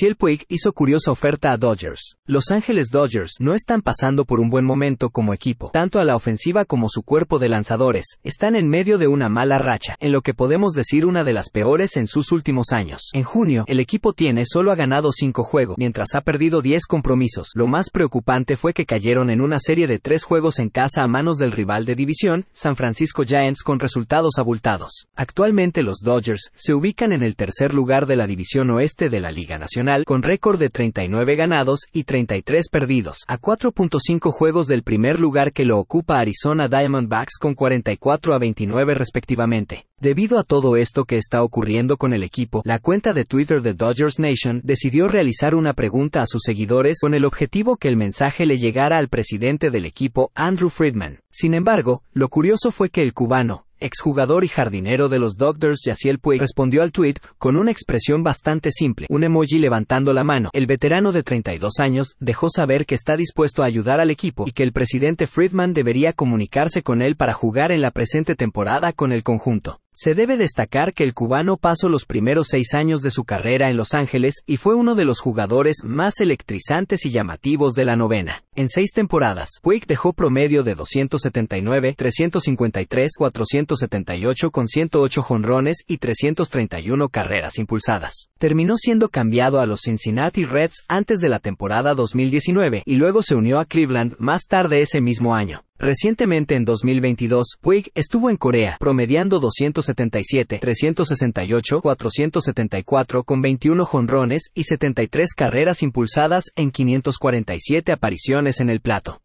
el Puig hizo curiosa oferta a Dodgers. Los Ángeles Dodgers no están pasando por un buen momento como equipo. Tanto a la ofensiva como su cuerpo de lanzadores están en medio de una mala racha, en lo que podemos decir una de las peores en sus últimos años. En junio, el equipo tiene solo ha ganado 5 juegos, mientras ha perdido 10 compromisos. Lo más preocupante fue que cayeron en una serie de 3 juegos en casa a manos del rival de división, San Francisco Giants, con resultados abultados. Actualmente los Dodgers se ubican en el tercer lugar de la división oeste de la Liga con récord de 39 ganados y 33 perdidos, a 4.5 juegos del primer lugar que lo ocupa Arizona Diamondbacks con 44 a 29 respectivamente. Debido a todo esto que está ocurriendo con el equipo, la cuenta de Twitter de Dodgers Nation decidió realizar una pregunta a sus seguidores con el objetivo que el mensaje le llegara al presidente del equipo, Andrew Friedman. Sin embargo, lo curioso fue que el cubano, exjugador y jardinero de los Doctors Yaciel Puig, respondió al tweet con una expresión bastante simple, un emoji levantando la mano. El veterano de 32 años dejó saber que está dispuesto a ayudar al equipo y que el presidente Friedman debería comunicarse con él para jugar en la presente temporada con el conjunto. Se debe destacar que el cubano pasó los primeros seis años de su carrera en Los Ángeles y fue uno de los jugadores más electrizantes y llamativos de la novena. En seis temporadas, Puig dejó promedio de 279, 353, 478 con 108 jonrones y 331 carreras impulsadas. Terminó siendo cambiado a los Cincinnati Reds antes de la temporada 2019 y luego se unió a Cleveland más tarde ese mismo año. Recientemente en 2022, Puig estuvo en Corea, promediando 277, 368, 474 con 21 jonrones y 73 carreras impulsadas en 547 apariciones en el plato.